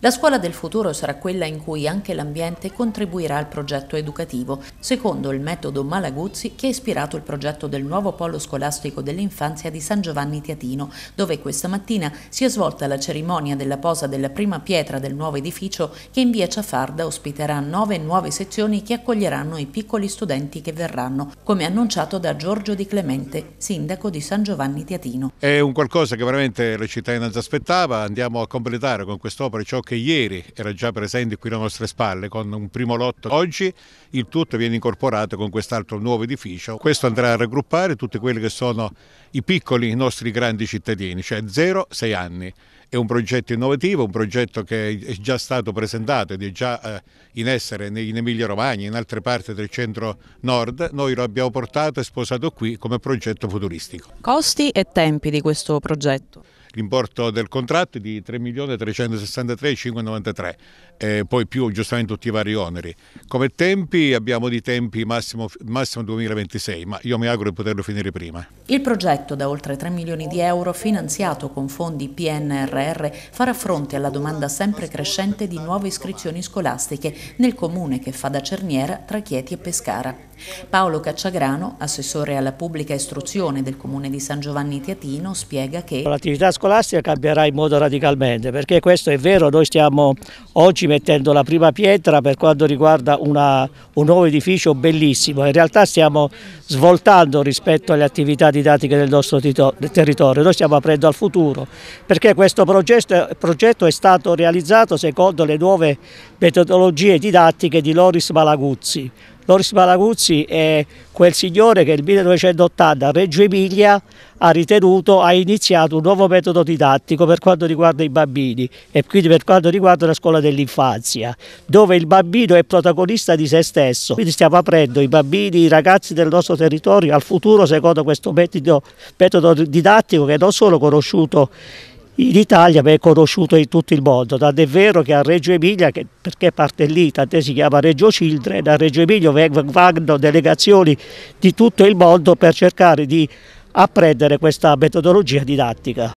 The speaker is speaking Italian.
La scuola del futuro sarà quella in cui anche l'ambiente contribuirà al progetto educativo, secondo il metodo Malaguzzi che ha ispirato il progetto del nuovo polo scolastico dell'infanzia di San Giovanni Tiatino, dove questa mattina si è svolta la cerimonia della posa della prima pietra del nuovo edificio che in via Ciafarda ospiterà nove nuove sezioni che accoglieranno i piccoli studenti che verranno, come annunciato da Giorgio Di Clemente, sindaco di San Giovanni Tiatino. È un qualcosa che veramente la cittadinanza aspettava, andiamo a completare con quest'opera ciò che che ieri era già presente qui alle nostre spalle con un primo lotto. Oggi il tutto viene incorporato con quest'altro nuovo edificio. Questo andrà a raggruppare tutti quelli che sono i piccoli i nostri grandi cittadini, cioè 0-6 anni. È un progetto innovativo, un progetto che è già stato presentato ed è già eh, in essere in Emilia Romagna, in altre parti del centro nord. Noi lo abbiamo portato e sposato qui come progetto futuristico. Costi e tempi di questo progetto? L'importo del contratto è di 3.363.593, eh, poi più giustamente tutti i vari oneri. Come tempi abbiamo di tempi massimo, massimo 2026, ma io mi auguro di poterlo finire prima. Il progetto da oltre 3 milioni di euro finanziato con fondi PNRR farà fronte alla domanda sempre crescente di nuove iscrizioni scolastiche nel comune che fa da cerniera tra Chieti e Pescara. Paolo Cacciagrano, assessore alla pubblica istruzione del comune di San Giovanni Tiatino, spiega che l'attività scolastica cambierà in modo radicalmente perché questo è vero, noi stiamo oggi mettendo la prima pietra per quanto riguarda una, un nuovo edificio bellissimo, in realtà stiamo svoltando rispetto alle attività didattiche del nostro territorio, noi stiamo aprendo al futuro perché questo progetto, progetto è stato realizzato secondo le nuove metodologie didattiche di Loris Malaguzzi Loris Malaguzzi è quel signore che nel 1980 a Reggio Emilia ha ritenuto, ha iniziato un nuovo metodo didattico per quanto riguarda i bambini e quindi per quanto riguarda la scuola dell'infanzia, dove il bambino è protagonista di se stesso. Quindi stiamo aprendo i bambini, i ragazzi del nostro territorio al futuro secondo questo metodo, metodo didattico che non solo conosciuto in Italia beh, è conosciuto in tutto il mondo, tant'è vero che a Reggio Emilia, che, perché parte lì, tant'è si chiama Reggio Children, a Reggio Emilia vanno delegazioni di tutto il mondo per cercare di apprendere questa metodologia didattica.